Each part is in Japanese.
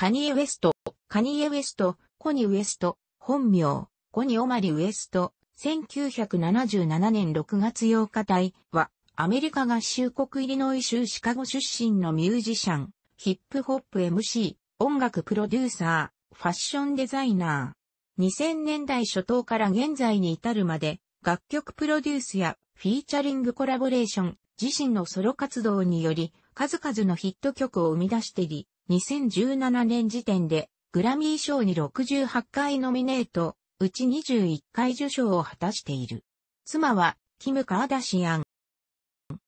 カニエ・ウェスト、カニエ・ウェスト、コニ・ウェスト、本名、コニ・オマリ・ウェスト、1977年6月8日隊は、アメリカ合衆国イリノイ州シカゴ出身のミュージシャン、ヒップホップ MC、音楽プロデューサー、ファッションデザイナー。2000年代初頭から現在に至るまで、楽曲プロデュースやフィーチャリングコラボレーション、自身のソロ活動により、数々のヒット曲を生み出してり、2017年時点でグラミー賞に68回ノミネート、うち21回受賞を果たしている。妻は、キム・カーダシアン。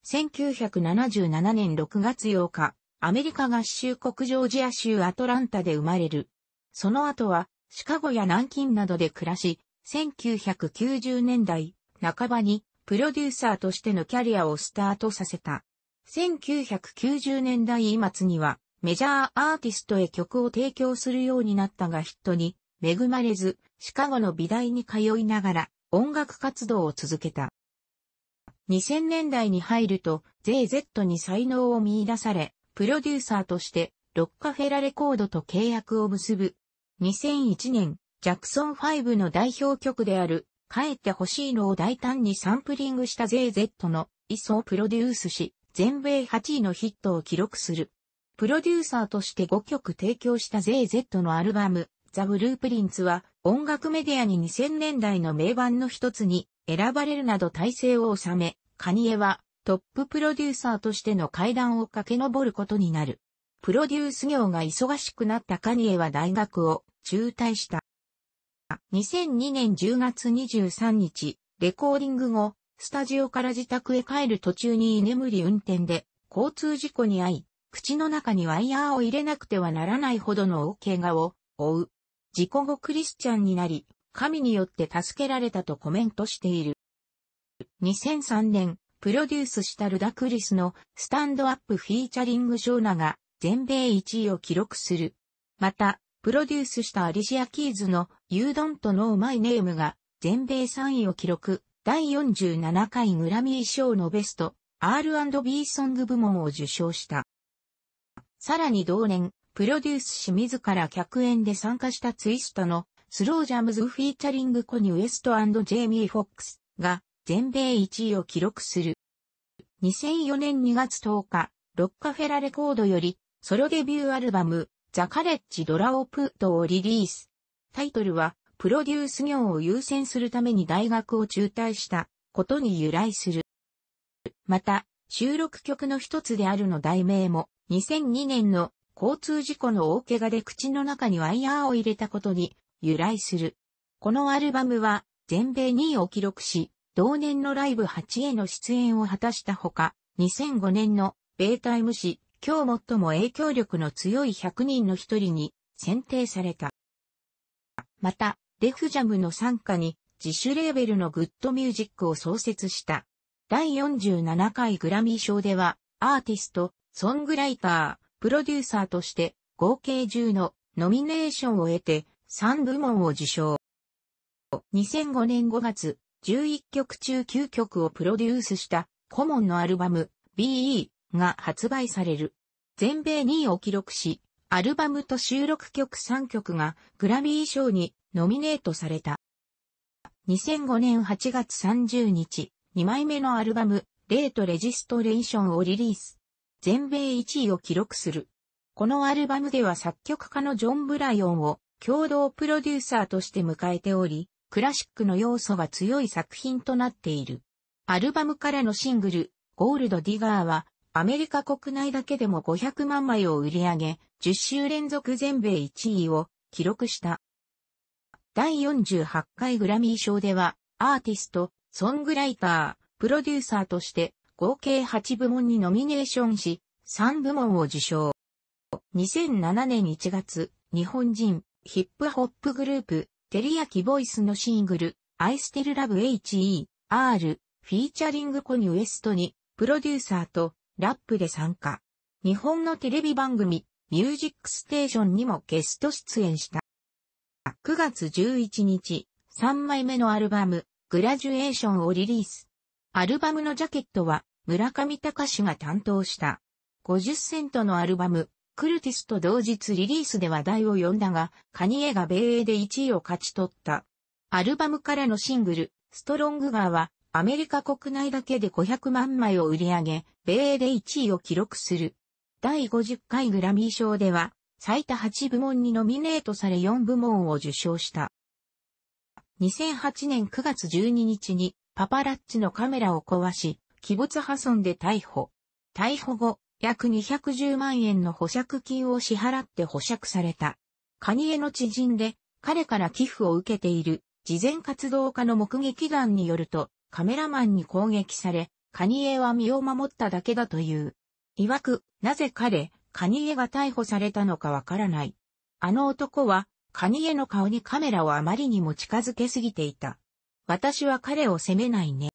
1977年6月8日、アメリカ合衆国ジョージア州アトランタで生まれる。その後は、シカゴや南京などで暮らし、1990年代半ばにプロデューサーとしてのキャリアをスタートさせた。1990年代末にはメジャーアーティストへ曲を提供するようになったがヒットに恵まれず、シカゴの美大に通いながら音楽活動を続けた。2000年代に入ると JZ に才能を見出され、プロデューサーとしてロッカフェラレコードと契約を結ぶ。2001年、ジャクソン5の代表曲である帰ってほしいのを大胆にサンプリングした JZ のイソをプロデュースし、全米8位のヒットを記録する。プロデューサーとして5曲提供した ZZ のアルバム、ザ・ブループリンツは音楽メディアに2000年代の名盤の一つに選ばれるなど体制を収め、カニエはトッププロデューサーとしての階段を駆け上ることになる。プロデュース業が忙しくなったカニエは大学を中退した。2002年10月23日、レコーディング後、スタジオから自宅へ帰る途中に居眠り運転で交通事故に遭い、口の中にワイヤーを入れなくてはならないほどの大怪我を負う。事故後クリスチャンになり、神によって助けられたとコメントしている。2003年、プロデュースしたルダクリスのスタンドアップフィーチャリングショーナが全米1位を記録する。また、プロデュースしたアリシア・キーズの You Don't Know My Name が全米3位を記録。第47回グラミー賞のベスト R&B ソング部門を受賞した。さらに同年、プロデュースし自ら客演で参加したツイストのスロージャムズフィーチャリングコニウエストジェイミー・フォックスが全米1位を記録する。2004年2月10日、ロッカフェラレコードよりソロデビューアルバムザ・カレッジ・ドラ・オプートをリリース。タイトルはプロデュース業を優先するために大学を中退したことに由来する。また、収録曲の一つであるの題名も、2002年の交通事故の大怪我で口の中にワイヤーを入れたことに由来する。このアルバムは全米2位を記録し、同年のライブ8への出演を果たしたほか、2005年のベータイム誌、今日最も影響力の強い100人の一人に選定された。また、デフジャムの参加に自主レーベルのグッドミュージックを創設した。第47回グラミー賞では、アーティスト、ソングライター、プロデューサーとして合計10のノミネーションを得て3部門を受賞。2005年5月、11曲中9曲をプロデュースしたコモンのアルバム BE が発売される。全米2位を記録し、アルバムと収録曲3曲がグラミー賞にノミネートされた。2005年8月30日、2枚目のアルバム、レートレジストレーションをリリース。全米1位を記録する。このアルバムでは作曲家のジョン・ブライオンを共同プロデューサーとして迎えており、クラシックの要素が強い作品となっている。アルバムからのシングル、ゴールド・ディガーは、アメリカ国内だけでも500万枚を売り上げ、10週連続全米1位を記録した。第48回グラミー賞では、アーティスト、ソングライター、プロデューサーとして合計8部門にノミネーションし、3部門を受賞。2007年1月、日本人、ヒップホップグループ、テリヤキボイスのシングル、I Still Love H.E.R. フィーチャリングコニウエストに、プロデューサーとラップで参加。日本のテレビ番組、ミュージックステーションにもゲスト出演した。9月11日、3枚目のアルバム、グラジュエーションをリリース。アルバムのジャケットは村上隆が担当した。50セントのアルバム、クルティスと同日リリースで話題を呼んだが、カニエが米英で1位を勝ち取った。アルバムからのシングル、ストロングガーは、アメリカ国内だけで500万枚を売り上げ、米英で1位を記録する。第50回グラミー賞では、最多8部門にノミネートされ4部門を受賞した。2008年9月12日にパパラッチのカメラを壊し、鬼没破損で逮捕。逮捕後、約210万円の保釈金を支払って保釈された。カニエの知人で、彼から寄付を受けている、事前活動家の目撃団によると、カメラマンに攻撃され、カニエは身を守っただけだという。曰く、なぜ彼、カニエが逮捕されたのかわからない。あの男は、カニエの顔にカメラをあまりにも近づけすぎていた。私は彼を責めないね。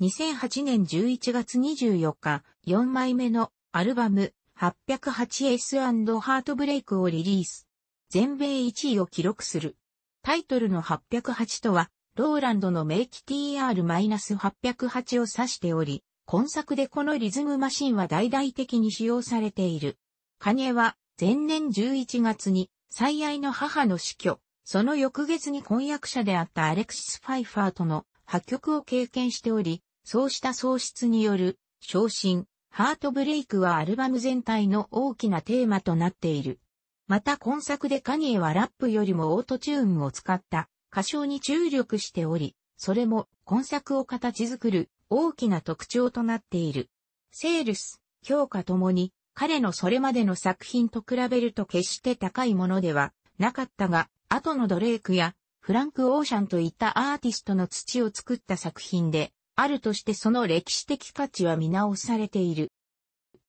2008年11月24日、4枚目のアルバム 808S& ハートブレイクをリリース。全米1位を記録する。タイトルの808とは、ローランドの名機 TR-808 を指しており、今作でこのリズムマシンは大々的に使用されている。カニエは前年11月に最愛の母の死去、その翌月に婚約者であったアレクシス・ファイファーとの破局を経験しており、そうした喪失による昇進、ハートブレイクはアルバム全体の大きなテーマとなっている。また今作でカニエはラップよりもオートチューンを使った歌唱に注力しており、それも今作を形作る大きな特徴となっている。セールス、強化ともに彼のそれまでの作品と比べると決して高いものではなかったが、後のドレイクやフランク・オーシャンといったアーティストの土を作った作品で、あるとしてその歴史的価値は見直されている。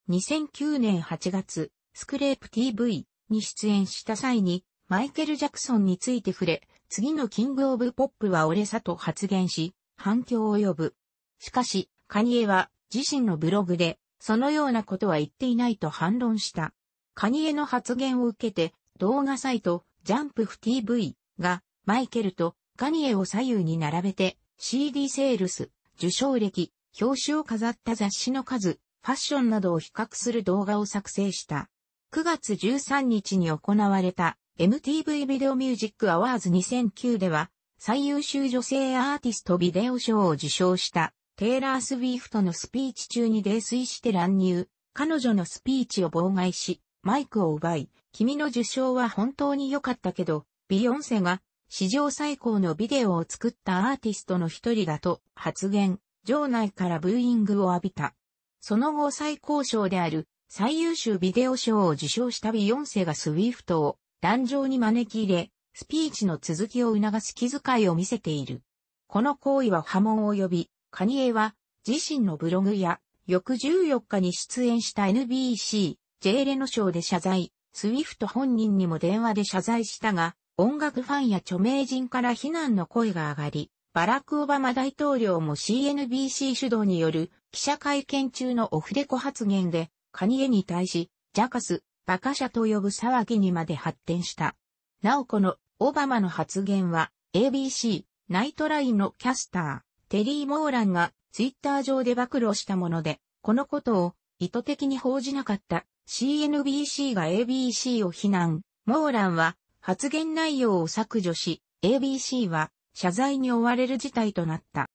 2009年8月、スクレープ TV に出演した際に、マイケル・ジャクソンについて触れ、次のキング・オブ・ポップは俺さと発言し、反響を呼ぶ。しかし、カニエは自身のブログで、そのようなことは言っていないと反論した。カニエの発言を受けて、動画サイト、ジャンプフ TV が、マイケルとカニエを左右に並べて、CD セールス、受賞歴、表紙を飾った雑誌の数、ファッションなどを比較する動画を作成した。9月13日に行われた MTV ビデオミュージックアワーズ2009では最優秀女性アーティストビデオ賞を受賞したテイラー・スウィフトのスピーチ中に泥酔して乱入、彼女のスピーチを妨害し、マイクを奪い、君の受賞は本当に良かったけど、ビヨンセが史上最高のビデオを作ったアーティストの一人だと発言、場内からブーイングを浴びた。その後最高賞である最優秀ビデオ賞を受賞したビヨンセがスウィフトを壇上に招き入れ、スピーチの続きを促す気遣いを見せている。この行為は波紋を呼び、カニエは自身のブログや翌14日に出演した NBC、J レノショーで謝罪、スウィフト本人にも電話で謝罪したが、音楽ファンや著名人から非難の声が上がり、バラク・オバマ大統領も CNBC 主導による記者会見中のオフレコ発言で、カニエに対し、ジャカス、バカ者と呼ぶ騒ぎにまで発展した。なおこのオバマの発言は ABC ナイトラインのキャスター、テリー・モーランがツイッター上で暴露したもので、このことを意図的に報じなかった CNBC が ABC を非難。モーランは発言内容を削除し、ABC は謝罪に追われる事態となった。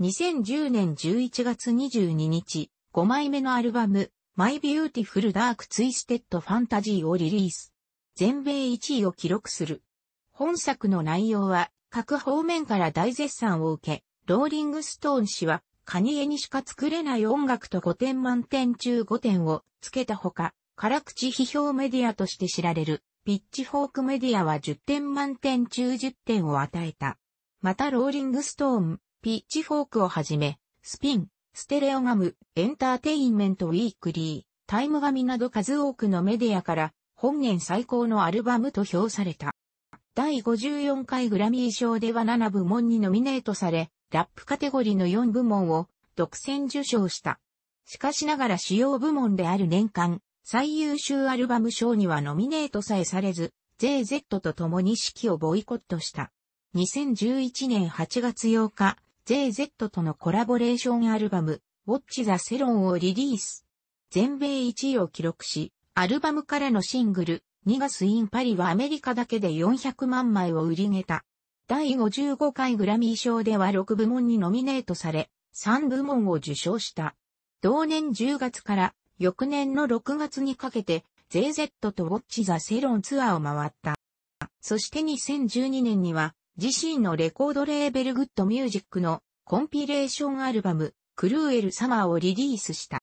2010年11月22日、5枚目のアルバム、My Beautiful Dark Twisted Fantasy をリリース。全米1位を記録する。本作の内容は各方面から大絶賛を受け、ローリングストーン氏はカニエにしか作れない音楽と5点満点中5点をつけたほか、辛口批評メディアとして知られる、ピッチフォークメディアは10点満点中10点を与えた。またローリングストーン、ピッチフォークをはじめ、スピン、ステレオガム、エンターテインメントウィークリー、タイムガミなど数多くのメディアから、本年最高のアルバムと評された。第54回グラミー賞では7部門にノミネートされ、ラップカテゴリーの4部門を独占受賞した。しかしながら主要部門である年間最優秀アルバム賞にはノミネートさえされず、JZ と共に式をボイコットした。2011年8月8日、JZ とのコラボレーションアルバム、ウォッチ・ザ・セロンをリリース。全米1位を記録し、アルバムからのシングル、2月インパリはアメリカだけで400万枚を売り上げた。第55回グラミー賞では6部門にノミネートされ、3部門を受賞した。同年10月から翌年の6月にかけて、JZ とウォッチ・ザ・セロンツアーを回った。そして2012年には、自身のレコードレーベルグッドミュージックのコンピレーションアルバム、クルーエル・サマーをリリースした。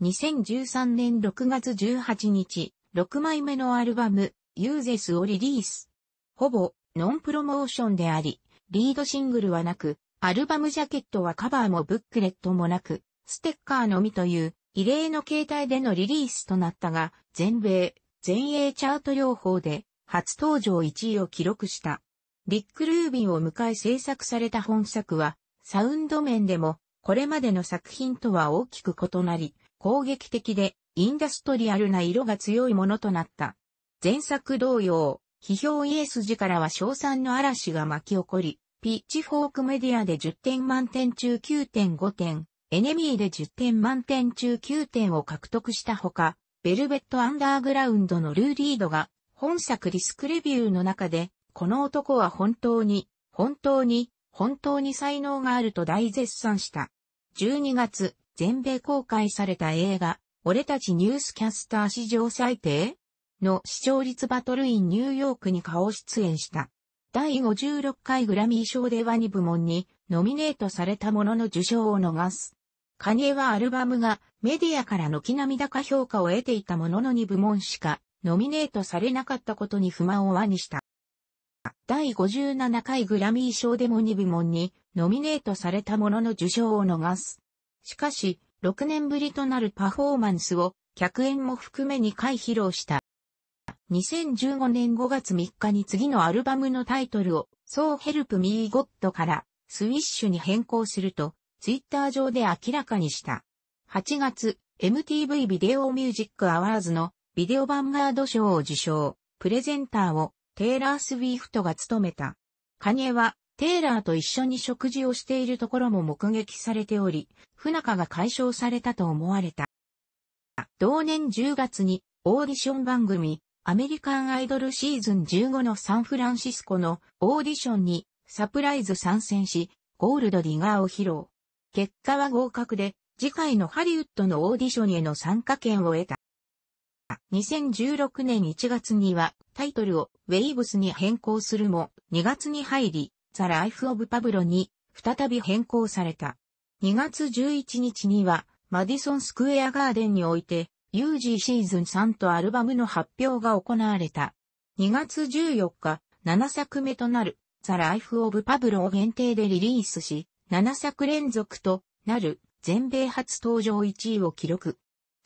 2013年6月18日、6枚目のアルバム、ユーゼスをリリース。ほぼ、ノンプロモーションであり、リードシングルはなく、アルバムジャケットはカバーもブックレットもなく、ステッカーのみという、異例の形態でのリリースとなったが、全米、全英チャート両方で、初登場1位を記録した。リック・ルービンを迎え制作された本作は、サウンド面でも、これまでの作品とは大きく異なり、攻撃的でインダストリアルな色が強いものとなった。前作同様、批評イエス時からは賞賛の嵐が巻き起こり、ピッチフォークメディアで10点満点中9.5点、エネミーで10点満点中9点を獲得したほか、ベルベットアンダーグラウンドのルーリードが、本作リスクレビューの中で、この男は本当に、本当に、本当に才能があると大絶賛した。12月、全米公開された映画、俺たちニュースキャスター史上最低の視聴率バトルインニューヨークに顔出演した。第56回グラミー賞では2部門にノミネートされたものの受賞を逃す。カニエはアルバムがメディアから軒並み高評価を得ていたものの2部門しかノミネートされなかったことに不満を輪にした。第57回グラミー賞でも2部門にノミネートされたものの受賞を逃す。しかし、6年ぶりとなるパフォーマンスを客演も含め2回披露した。2015年5月3日に次のアルバムのタイトルを So Help Me God からスウィッシュに変更するとツイッター上で明らかにした。8月 MTV ビデオミュージックアワーズのビデオバンガード賞を受賞、プレゼンターをテイラー・スウィフトが務めた。カニエはテイラーと一緒に食事をしているところも目撃されており、不仲が解消されたと思われた。同年10月にオーディション番組、アメリカンアイドルシーズン15のサンフランシスコのオーディションにサプライズ参戦し、ゴールドディガーを披露。結果は合格で、次回のハリウッドのオーディションへの参加権を得た。2016年1月にはタイトルをウェイブスに変更するも2月に入りザ・ライフ・オブ・パブロに再び変更された。2月11日には、マディソンスクエアガーデンにおいて、UG シーズン3とアルバムの発表が行われた。2月14日、7作目となる、ザ・ライフ・オブ・パブロを限定でリリースし、7作連続となる全米初登場1位を記録。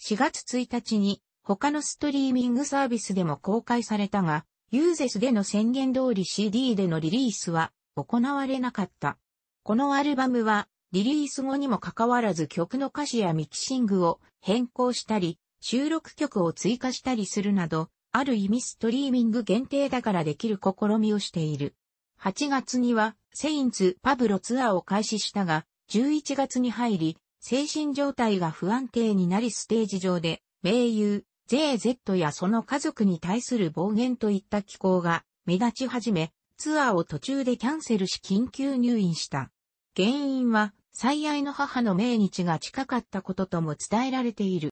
4月1日に他のストリーミングサービスでも公開されたが、ユーゼスでの宣言通り CD でのリリースは行われなかった。このアルバムは、リリース後にもかかわらず曲の歌詞やミキシングを変更したり、収録曲を追加したりするなど、ある意味ストリーミング限定だからできる試みをしている。8月には、セインツ・パブロツアーを開始したが、11月に入り、精神状態が不安定になりステージ上で、名優、JZ やその家族に対する暴言といった気候が目立ち始め、ツアーを途中でキャンセルし緊急入院した。原因は、最愛の母の命日が近かったこととも伝えられている。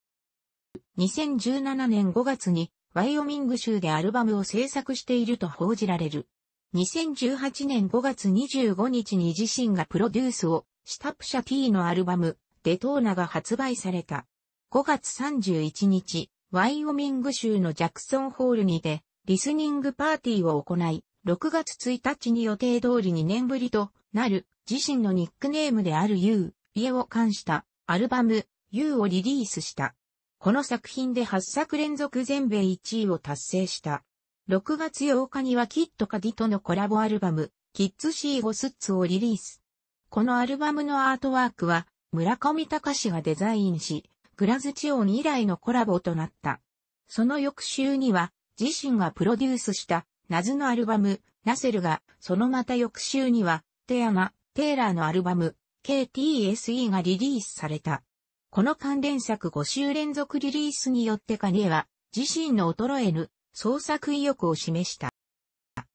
2017年5月に、ワイオミング州でアルバムを制作していると報じられる。2018年5月25日に自身がプロデュースをシタプシャ T のアルバム、デトーナが発売された。5月31日、ワイオミング州のジャクソンホールにて、リスニングパーティーを行い、6月1日に予定通り2年ぶりとなる自身のニックネームである You、家を冠したアルバム You をリリースした。この作品で8作連続全米1位を達成した。6月8日にはキットカディとのコラボアルバム、キッズシーゴスッツをリリース。このアルバムのアートワークは村上隆がデザインし、グラズチオン以来のコラボとなった。その翌週には自身がプロデュースした謎のアルバム、ナセルが、そのまた翌週には、テアマ、テイラーのアルバム、KTSE がリリースされた。この関連作5週連続リリースによってカニエは、自身の衰えぬ、創作意欲を示した。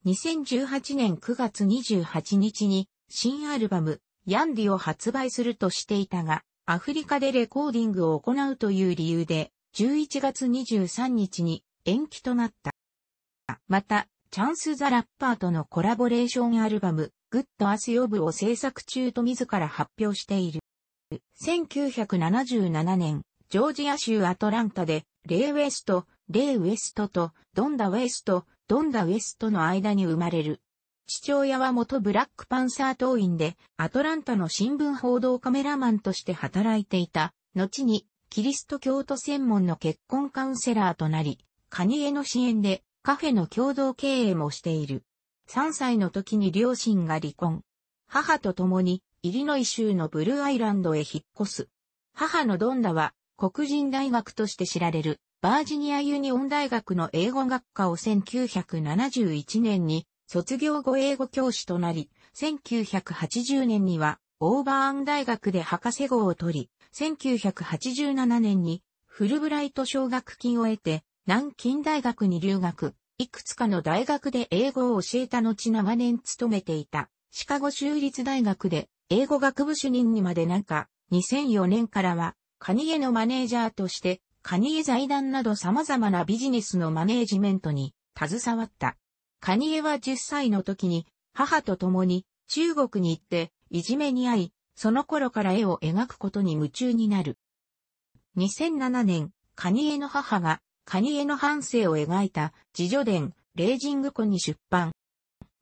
2018年9月28日に、新アルバム、ヤンディを発売するとしていたが、アフリカでレコーディングを行うという理由で、11月23日に延期となった。また、チャンス・ザ・ラッパーとのコラボレーションアルバム、グッド・アス・ヨブを制作中と自ら発表している。1977年、ジョージア州アトランタで、レイ・ウエスト、レイ・ウエストとドンダ・ウエスト、ドンダ・ウエストの間に生まれる。父親は元ブラックパンサー党員で、アトランタの新聞報道カメラマンとして働いていた。後に、キリスト教徒専門の結婚カウンセラーとなり、カニエの支援でカフェの共同経営もしている。3歳の時に両親が離婚。母と共に、イリノイ州のブルーアイランドへ引っ越す。母のドンダは、黒人大学として知られる、バージニアユニオン大学の英語学科を1971年に、卒業後英語教師となり、1980年には、オーバーン大学で博士号を取り、1987年にフルブライト奨学金を得て、南京大学に留学、いくつかの大学で英語を教えた後長年勤めていた、シカゴ州立大学で英語学部主任にまでなんか、2004年からは、カニエのマネージャーとして、カニエ財団など様々なビジネスのマネージメントに携わった。カニエは10歳の時に、母と共に中国に行って、いじめに遭い、その頃から絵を描くことに夢中になる。2007年、カニエの母がカニエの半生を描いた自助伝、レージング湖に出版。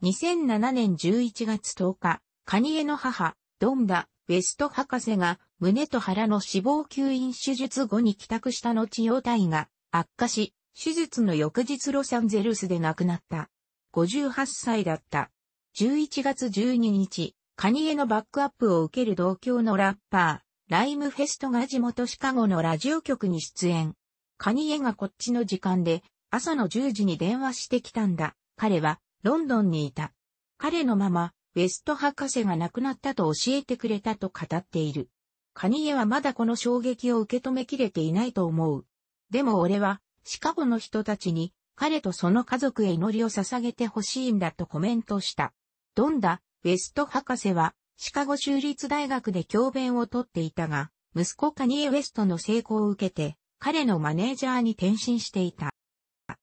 2007年11月10日、カニエの母、ドンダ、ウェスト博士が胸と腹の脂肪吸引手術後に帰宅した後容体が悪化し、手術の翌日ロサンゼルスで亡くなった。58歳だった。11月12日、カニエのバックアップを受ける同郷のラッパー、ライムフェストが地元シカゴのラジオ局に出演。カニエがこっちの時間で、朝の10時に電話してきたんだ。彼は、ロンドンにいた。彼のまま、ウェスト博士が亡くなったと教えてくれたと語っている。カニエはまだこの衝撃を受け止めきれていないと思う。でも俺は、シカゴの人たちに、彼とその家族へ祈りを捧げてほしいんだとコメントした。ドンダ、ウェスト博士は、シカゴ州立大学で教鞭をとっていたが、息子カニエ・ウェストの成功を受けて、彼のマネージャーに転身していた。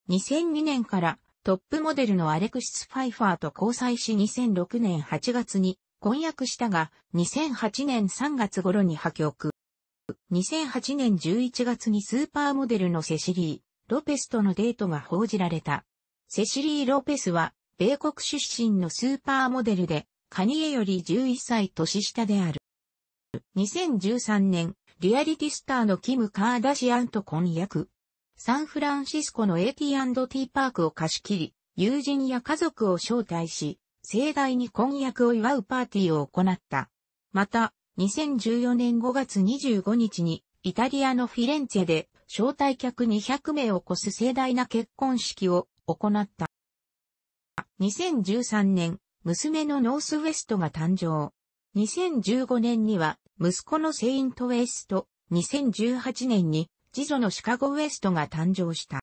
2002年からトップモデルのアレクシス・ファイファーと交際し2006年8月に婚約したが、2008年3月頃に破局。2008年11月にスーパーモデルのセシリー・ロペスとのデートが報じられた。セシリー・ロペスは、米国出身のスーパーモデルで、カニエより11歳年下である。2013年、リアリティスターのキム・カーダシアンと婚約。サンフランシスコの AT&T パークを貸し切り、友人や家族を招待し、盛大に婚約を祝うパーティーを行った。また、2014年5月25日に、イタリアのフィレンツェで、招待客200名を超す盛大な結婚式を行った。2013年、娘のノースウェストが誕生。2015年には息子のセイント・ウエスト、2018年に次女のシカゴ・ウエストが誕生した。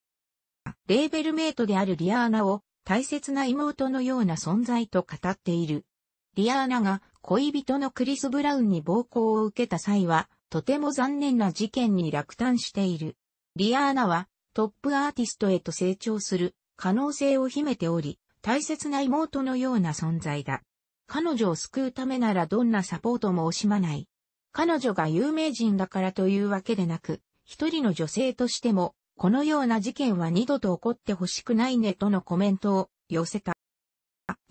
レーベルメイトであるリアーナを大切な妹のような存在と語っている。リアーナが恋人のクリス・ブラウンに暴行を受けた際は、とても残念な事件に落胆している。リアーナはトップアーティストへと成長する可能性を秘めており、大切な妹のような存在だ。彼女を救うためならどんなサポートも惜しまない。彼女が有名人だからというわけでなく、一人の女性としても、このような事件は二度と起こってほしくないねとのコメントを寄せた。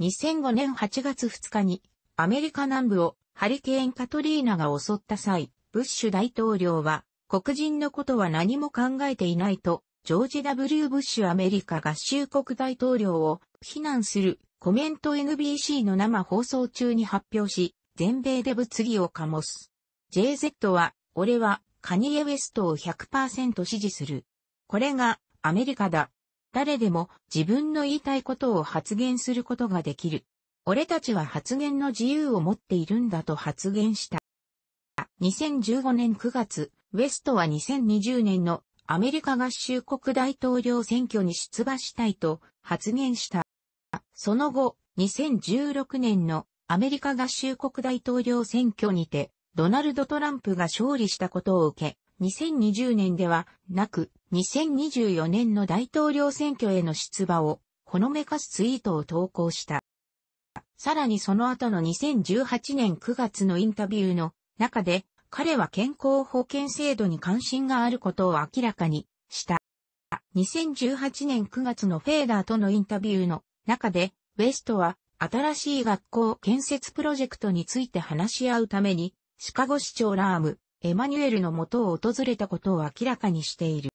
2005年8月2日に、アメリカ南部をハリケーンカトリーナが襲った際、ブッシュ大統領は、黒人のことは何も考えていないと、ジョージ・ W・ ブッシュアメリカ合衆国大統領を非難するコメント NBC の生放送中に発表し、全米で物議を醸す。JZ は、俺はカニエ・ウェストを100%支持する。これがアメリカだ。誰でも自分の言いたいことを発言することができる。俺たちは発言の自由を持っているんだと発言した。2015年9月、ウェストは2020年のアメリカ合衆国大統領選挙に出馬したいと発言した。その後、2016年のアメリカ合衆国大統領選挙にて、ドナルド・トランプが勝利したことを受け、2020年ではなく、2024年の大統領選挙への出馬を、ほのめかすツイートを投稿した。さらにその後の2018年9月のインタビューの中で、彼は健康保険制度に関心があることを明らかにした。2018年9月のフェーダーとのインタビューの中で、ウェストは新しい学校建設プロジェクトについて話し合うために、シカゴ市長ラーム、エマニュエルの元を訪れたことを明らかにしている。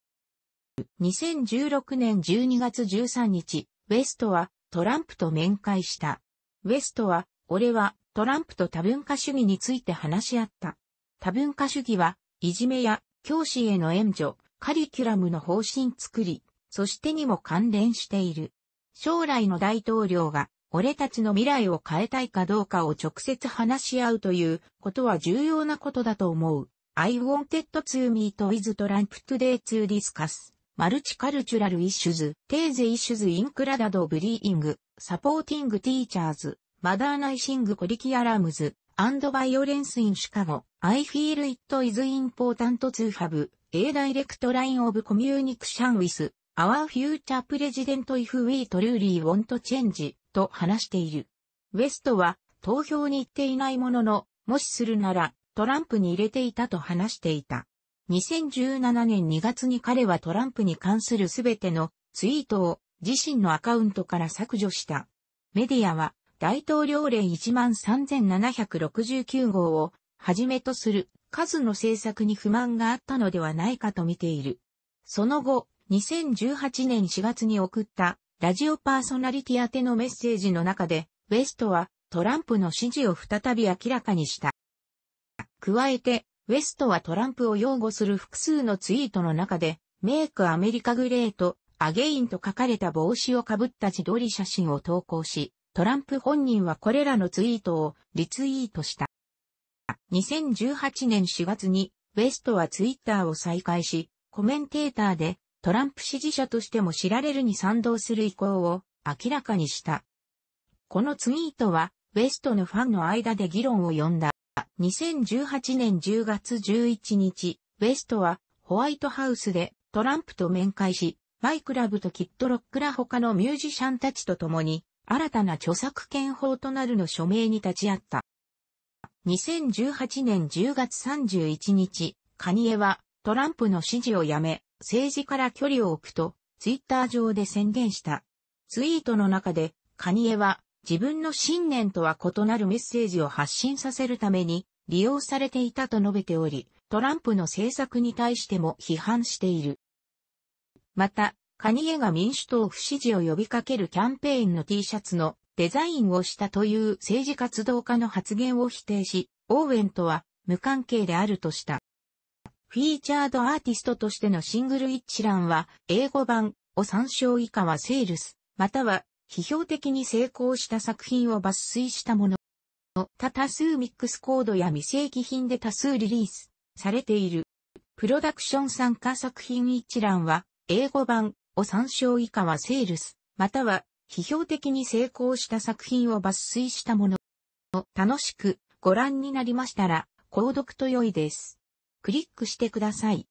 2016年12月13日、ウェストはトランプと面会した。ウェストは、俺はトランプと多文化主義について話し合った。多文化主義は、いじめや教師への援助、カリキュラムの方針作り、そしてにも関連している。将来の大統領が俺たちの未来を変えたいかどうかを直接話し合うということは重要なことだと思う。I wanted to meet with Trump today to discuss multicultural issues, these issues include bullying, supporting teachers, modernizing curriculums, and violence in Chicago. I feel it is important to have a direct line of communication with Our future president if we truly want change と話している。ウェストは投票に行っていないものの、もしするならトランプに入れていたと話していた。2017年2月に彼はトランプに関するすべてのツイートを自身のアカウントから削除した。メディアは大統領令13769号をはじめとする数の政策に不満があったのではないかと見ている。その後、2018年4月に送ったラジオパーソナリティ宛てのメッセージの中で、ウェストはトランプの支持を再び明らかにした。加えて、ウェストはトランプを擁護する複数のツイートの中で、メイクアメリカグレート、アゲインと書かれた帽子をかぶった自撮り写真を投稿し、トランプ本人はこれらのツイートをリツイートした。2018年4月に、ウェストはツイッターを再開し、コメンテーターでトランプ支持者としても知られるに賛同する意向を明らかにした。このツイートは、ウェストのファンの間で議論を呼んだ。2018年10月11日、ウェストは、ホワイトハウスでトランプと面会し、マイクラブとキッドロックら他のミュージシャンたちと共に、新たな著作権法となるの署名に立ち会った。2018年10月31日、カニエはトランプの支持をやめ、政治から距離を置くと、ツイッター上で宣言した。ツイートの中で、カニエは、自分の信念とは異なるメッセージを発信させるために、利用されていたと述べており、トランプの政策に対しても批判している。また、カニエが民主党不支持を呼びかけるキャンペーンの T シャツのデザインをしたという政治活動家の発言を否定し、オーウェンとは無関係であるとした。フィーチャードアーティストとしてのシングル一覧は、英語版を参照以下はセールス、または批評的に成功した作品を抜粋したもの。多多数ミックスコードや未正規品で多数リリースされている。プロダクション参加作品一覧は、英語版を参照以下はセールス、または批評的に成功した作品を抜粋したもの。楽しくご覧になりましたら、購読と良いです。クリックしてください。